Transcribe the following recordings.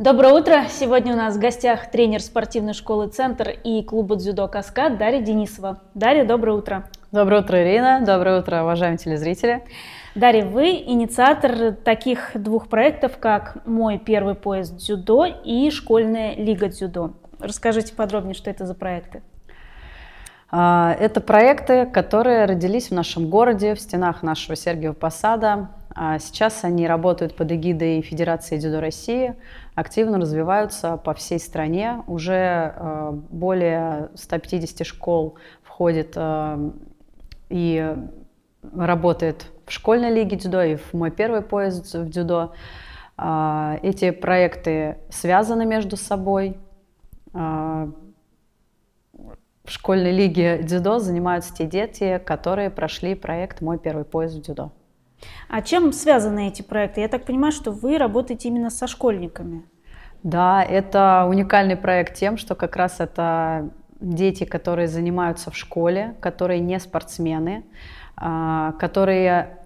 Доброе утро! Сегодня у нас в гостях тренер спортивной школы «Центр» и клуба дзюдо «Каскад» Дарья Денисова. Дарья, доброе утро! Доброе утро, Ирина! Доброе утро, уважаемые телезрители! Дарья, вы инициатор таких двух проектов, как «Мой первый поезд дзюдо» и «Школьная лига дзюдо». Расскажите подробнее, что это за проекты. А, это проекты, которые родились в нашем городе, в стенах нашего Сергиева Посада. А сейчас они работают под эгидой Федерации дзюдо России, активно развиваются по всей стране. Уже э, более 150 школ входит э, и работает в школьной лиге дзюдо и в мой первый поезд в дзюдо. А, эти проекты связаны между собой. А, в школьной лиге дзюдо занимаются те дети, которые прошли проект «Мой первый поезд в дзюдо». А чем связаны эти проекты? Я так понимаю, что вы работаете именно со школьниками. Да, это уникальный проект тем, что как раз это дети, которые занимаются в школе, которые не спортсмены, а, которые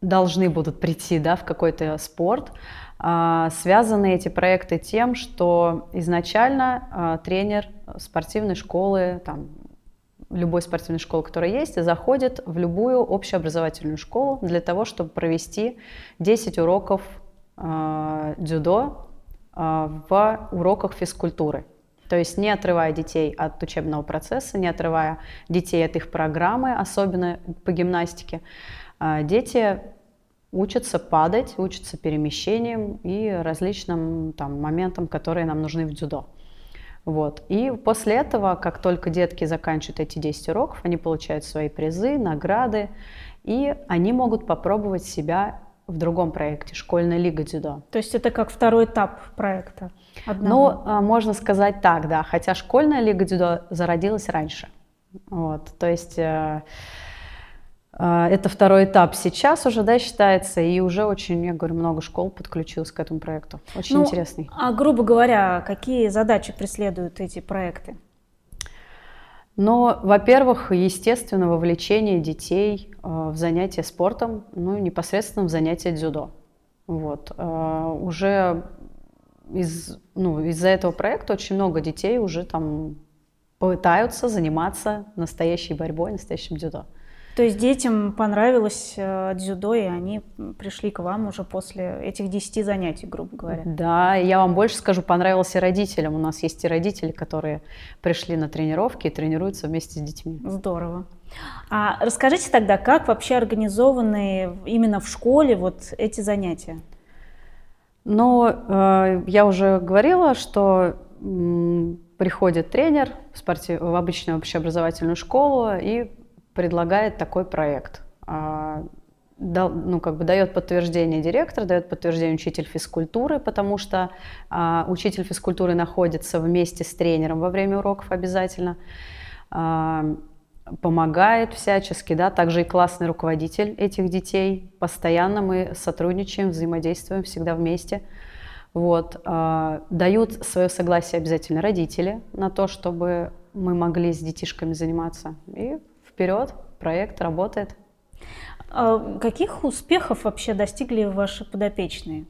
должны будут прийти да, в какой-то спорт. А, связаны эти проекты тем, что изначально а, тренер спортивной школы, там, любой спортивной школы, которая есть, заходит в любую общеобразовательную школу для того, чтобы провести 10 уроков э, дзюдо э, в уроках физкультуры. То есть не отрывая детей от учебного процесса, не отрывая детей от их программы, особенно по гимнастике, э, дети учатся падать, учатся перемещением и различным там, моментам, которые нам нужны в дзюдо. Вот. И после этого, как только детки заканчивают эти 10 уроков, они получают свои призы, награды, и они могут попробовать себя в другом проекте «Школьная лига дзюдо». То есть это как второй этап проекта? Одного. Ну, а, можно сказать так, да, хотя «Школьная лига дзюдо» зародилась раньше. Вот, то есть э, а, это второй этап сейчас уже, да, считается, и уже очень, я говорю, много школ подключилось к этому проекту. Очень ну, интересный. А грубо говоря, какие задачи преследуют эти проекты? Ну, во-первых, естественно, вовлечение детей а, в занятия спортом, ну, непосредственно в занятия дзюдо. Вот. А, уже из, ну, из-за этого проекта очень много детей уже там пытаются заниматься настоящей борьбой, настоящим дзюдо. То есть детям понравилось э, дзюдо, и они пришли к вам уже после этих 10 занятий, грубо говоря. Да, я вам больше скажу, понравилось и родителям. У нас есть и родители, которые пришли на тренировки и тренируются вместе с детьми. Здорово. А расскажите тогда, как вообще организованы именно в школе вот эти занятия? Ну, э, я уже говорила, что приходит тренер в, спорте, в обычную общеобразовательную школу и предлагает такой проект. А, да, ну, как бы дает подтверждение директор, дает подтверждение учитель физкультуры, потому что а, учитель физкультуры находится вместе с тренером во время уроков обязательно, а, помогает всячески, да, также и классный руководитель этих детей. Постоянно мы сотрудничаем, взаимодействуем всегда вместе. Вот, а, дают свое согласие обязательно родители на то, чтобы мы могли с детишками заниматься. И вперед, проект работает. А каких успехов вообще достигли ваши подопечные?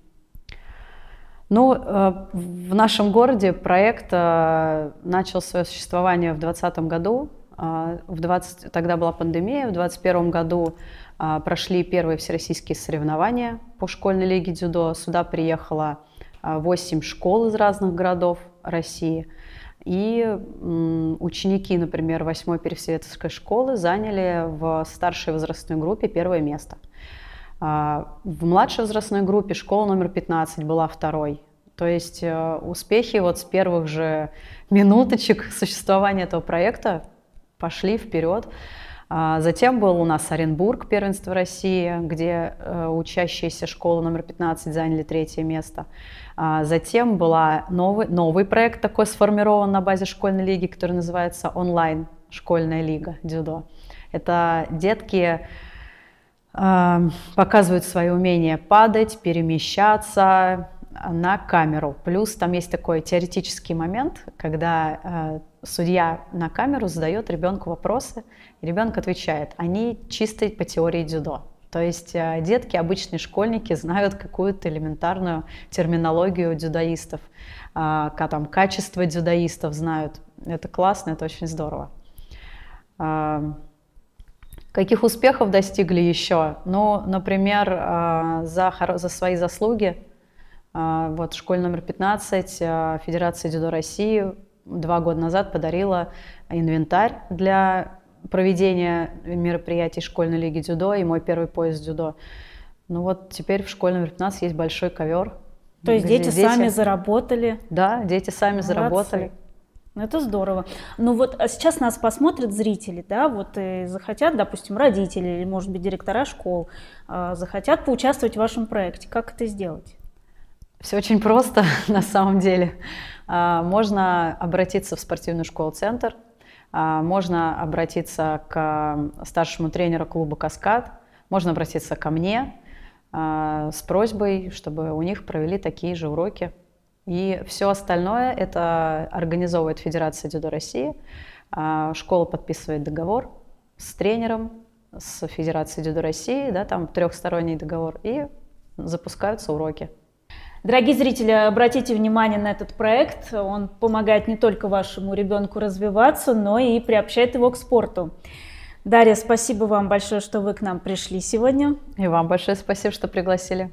Ну, э, в нашем городе проект э, начал свое существование в 2020 году. Э, в 20, тогда была пандемия, в 2021 году прошли первые всероссийские соревнования по школьной лиге дзюдо. Сюда приехало 8 школ из разных городов России. И ученики, например, 8-й пересоветской школы заняли в старшей возрастной группе первое место. А, в младшей возрастной группе школа номер 15 была второй. То есть э, успехи вот с первых же минуточек существования этого проекта пошли вперед. А, затем был у нас Оренбург, первенство России, где э, учащиеся школы номер 15 заняли третье место. А, затем был новый, новый проект такой сформирован на базе школьной лиги, который называется онлайн школьная лига дзюдо. Это детки э, показывают свои умения падать, перемещаться а, на камеру. Плюс там есть такой теоретический момент, когда э, судья на камеру задает ребенку вопросы, и ребенок отвечает. Они чистые по теории дзюдо. То есть э, детки, обычные школьники знают какую-то элементарную терминологию дзюдоистов, а, там, качество дзюдоистов знают. Это классно, это очень здорово. А, каких успехов достигли еще? Ну, например, а, за, за свои заслуги, вот школе номер 15 Федерации дзюдо России два года назад подарила инвентарь для проведение мероприятий школьной лиги дзюдо и мой первый поезд дзюдо. Ну вот теперь в школьном 15 есть большой ковер. То есть дети, дети сами заработали? Да, дети сами Молодцы. заработали. Это здорово. Ну вот а сейчас нас посмотрят зрители, да, вот и э, захотят, допустим, родители или, может быть, директора школ, э, захотят поучаствовать в вашем проекте. Как это сделать? Все очень просто на самом деле. А, можно обратиться в спортивную школу-центр, а, можно обратиться к э, старшему тренеру клуба «Каскад», можно обратиться ко мне а, с просьбой, чтобы у них провели такие же уроки. И все остальное это организовывает Федерация дзюдо России. А, школа подписывает договор с тренером, с Федерацией дзюдо России, да, там трехсторонний договор, и запускаются уроки. Дорогие зрители, обратите внимание на этот проект. Он помогает не только вашему ребенку развиваться, но и приобщает его к спорту. Дарья, спасибо вам большое, что вы к нам пришли сегодня. И вам большое спасибо, что пригласили.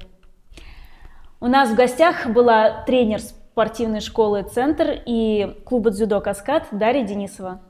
У нас в гостях была тренер спортивной школы «Центр» и клуба дзюдо «Каскад» Дарья Денисова.